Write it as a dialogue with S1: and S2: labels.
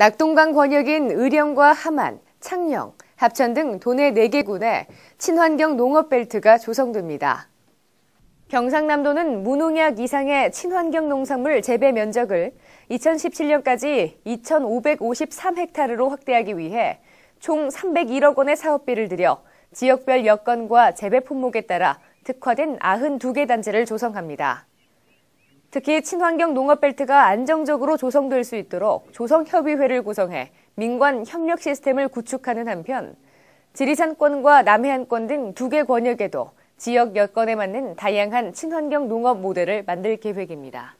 S1: 낙동강 권역인 의령과 함안, 창녕, 합천 등 도내 4개 군에 친환경 농업벨트가 조성됩니다. 경상남도는 무농약 이상의 친환경 농산물 재배 면적을 2017년까지 2,553헥타르로 확대하기 위해 총 301억 원의 사업비를 들여 지역별 여건과 재배 품목에 따라 특화된 92개 단지를 조성합니다. 특히 친환경 농업벨트가 안정적으로 조성될 수 있도록 조성협의회를 구성해 민관 협력 시스템을 구축하는 한편 지리산권과 남해안권 등 두 개 권역에도 지역 여건에 맞는 다양한 친환경 농업 모델을 만들 계획입니다.